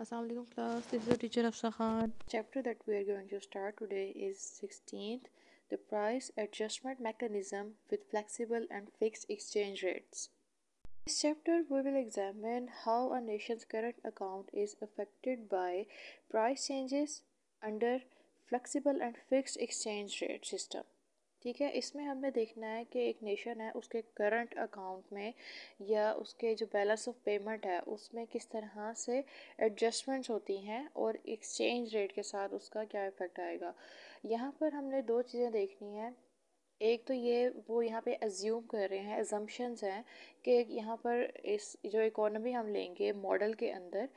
Assalamualaikum class this is teacher of Sahad. chapter that we are going to start today is 16th the price adjustment mechanism with flexible and fixed exchange rates this chapter we will examine how a nation's current account is affected by price changes under flexible and fixed exchange rate system ठीक है इसमें हमें देखना है कि एक nation है उसके करंट अकाउंट में या उसके जो बैलेंस ऑफ पेमेंट है उसमें किस तरह से एडजस्टमेंट्स होती हैं और एक्सचेंज रेट के साथ उसका क्या इफ़ेक्ट आएगा यहाँ पर हमने दो चीज़ें देखनी है एक तो ये वो यहाँ पे एज्यूम कर रहे हैं एजम्पन्स हैं कि यहाँ पर इस जो इकोनॉमी हम लेंगे मॉडल के अंदर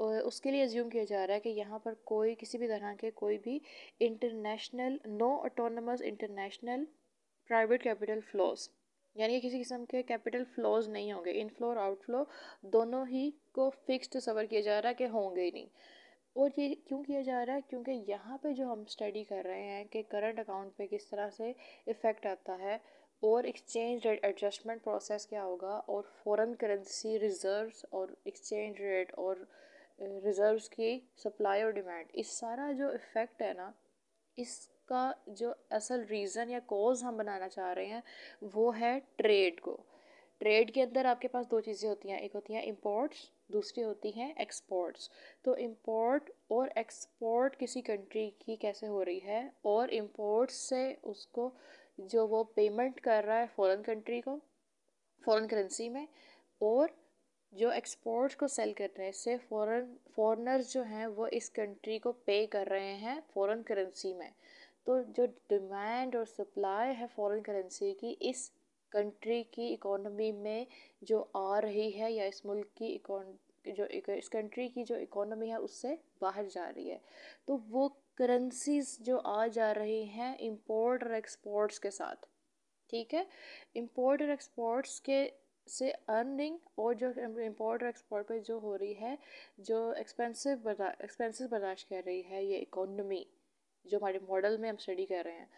उसके लिए एज्यूम किया जा रहा है कि यहाँ पर कोई किसी भी तरह के कोई भी international no autonomous international private capital flows यानी कि किसी किस्म के कैपिटल फ्लोज नहीं होंगे इनफ्लो और आउटफ्लो दोनों ही को फिक्स्ड सवर किया जा रहा है कि होंगे ही नहीं और ये क्यों किया जा रहा है क्योंकि यहाँ पे जो हम स्टडी कर रहे हैं कि करंट अकाउंट पे किस तरह से इफ़ेक्ट आता है और एक्सचेंज रेट एडजस्टमेंट प्रोसेस क्या होगा और फॉरेन करेंसी रिजर्व्स और एक्सचेंज रेट और रिज़र्व्स की सप्लाई और डिमांड इस सारा जो इफ़ेक्ट है ना इसका जो असल रीज़न या कॉज हम बनाना चाह रहे हैं वो है ट्रेड को ट्रेड के अंदर आपके पास दो चीज़ें होती हैं एक होती हैं इम्पोर्ट्स दूसरी होती हैं एक्सपोर्ट्स तो इम्पोर्ट और एक्सपोर्ट किसी कंट्री की कैसे हो रही है और इम्पोर्ट्स से उसको जो वो पेमेंट कर रहा है फ़ॉरेन कंट्री को फ़ॉरेन करेंसी में और जो एक्सपोर्ट को सेल करने से फॉरन फॉरनर जो हैं वो इस कंट्री को पे कर रहे हैं फॉरेन करेंसी में तो जो डिमांड और सप्लाई है फॉरेन करेंसी की इस कंट्री की इकोनॉमी में जो आ रही है या इस मुल्क की जो इस कंट्री की जो इकोनॉमी है उससे बाहर जा रही है तो वो करेंसीज जो आ जा रही हैं इंपोर्ट और एक्सपोर्ट्स के साथ ठीक है इंपोर्ट और एक्सपोर्ट्स के से अर्निंग और जो इम्पोर्ट और एक्सपोर्ट पे जो हो रही है जो एक्सपेंसिव बर्दा एक्सपेंसिव बर्दाश्त कर रही है ये इकोनमी जो हमारे मॉडल में हम स्टडी कर रहे हैं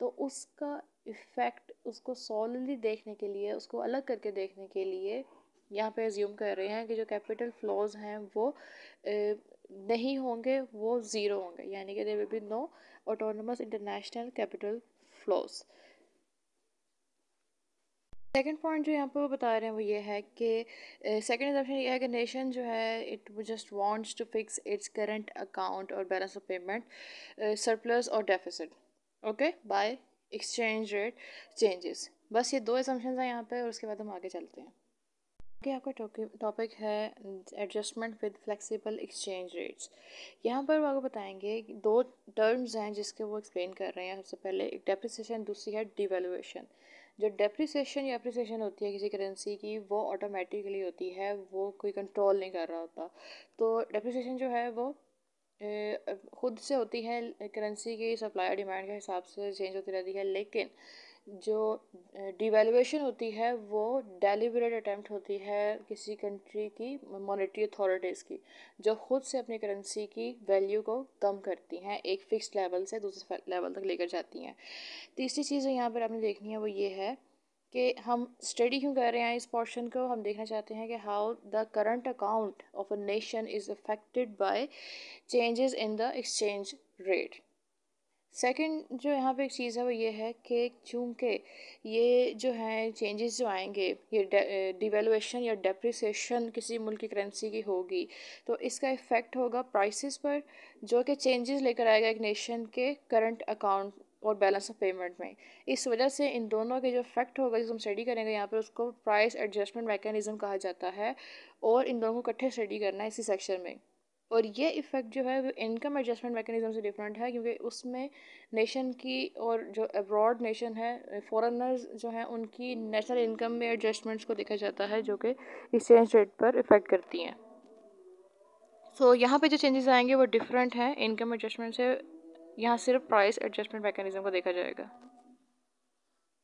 तो उसका इफ़ेक्ट उसको सॉलली देखने के लिए उसको अलग करके देखने के लिए यहाँ पे एज्यूम कर रहे हैं कि जो कैपिटल फ्लोज हैं वो ए, नहीं होंगे वो ज़ीरो होंगे यानी कि there will be no autonomous international capital flows second point जो यहाँ पर वो बता रहे हैं वो ये है कि सेकेंड uh, ऑप्शन ये है कि नेशन जो है it just wants to fix its current account और बैलेंस ऑफ पेमेंट सरप्लस और deficit okay by exchange rate changes बस ये दो एजम्पन्स हैं यहाँ पे और उसके बाद हम आगे चलते हैं कि आपका टॉपिक है adjustment with flexible exchange rates यहाँ पर वो आपको बताएंगे दो टर्म्स हैं जिसके वो एक्सप्लेन कर रहे हैं सबसे पहले एक डेप्रिसिएशन दूसरी है डिवेलुएशन जो डेप्रिसिएशन या अप्रिसिएशन होती है किसी करेंसी की वो ऑटोमेटिकली होती है वो कोई कंट्रोल नहीं कर रहा होता तो डेप्रिसिएशन जो है वो खुद से होती है करेंसी की सप्लाई डिमांड के हिसाब से चेंज होती रहती है लेकिन जो डिवेलुएशन होती है वो डेलिब्रेट अटैम्प्ट होती है किसी कंट्री की मॉनेटरी अथॉरिटीज़ की जो ख़ुद से अपनी करेंसी की वैल्यू को कम करती हैं एक फ़िक्स लेवल से दूसरे लेवल तक लेकर जाती हैं तीसरी चीज़ जो यहाँ पर आपने देखनी है वो ये है कि हम स्टडी क्यों कर रहे हैं इस पोर्शन को हम देखना चाहते हैं कि how the current account of a nation is affected by changes in the exchange rate second जो यहाँ पे एक चीज़ है वो ये है कि चूँकि ये जो है चेंजेस जो आएंगे ये डिवेलुएशन या डेप्रिसिएशन किसी मुल्क की करेंसी की होगी तो इसका इफ़ेक्ट होगा प्राइसेस पर जो कि चेंजेस लेकर आएगा एक नेशन के करंट अकाउंट और बैलेंस ऑफ पेमेंट में इस वजह से इन दोनों के जो इफेक्ट होगा जिसको हम स्टडी करेंगे यहाँ पर उसको प्राइस एडजस्टमेंट मैकेनिज़म कहा जाता है और इन दोनों को इकट्ठे स्टडी करना है इसी सेक्शन में और ये इफ़ेक्ट जो है वो इनकम एडजस्टमेंट मैकेनिज्म से डिफरेंट है क्योंकि उसमें नेशन की और जो अब्रॉड नेशन है फॉरेनर्स जो हैं उनकी नेशनल इनकम में एडजस्टमेंट्स को देखा जाता है जो कि एक्सचेंज रेट पर इफ़ेक्ट करती हैं सो so, यहाँ पे जो चेंजेस आएंगे वो डिफरेंट हैं इनकम एडजस्टमेंट से यहाँ सिर्फ प्राइस एडजस्टमेंट मैकेनिज़्म को देखा जाएगा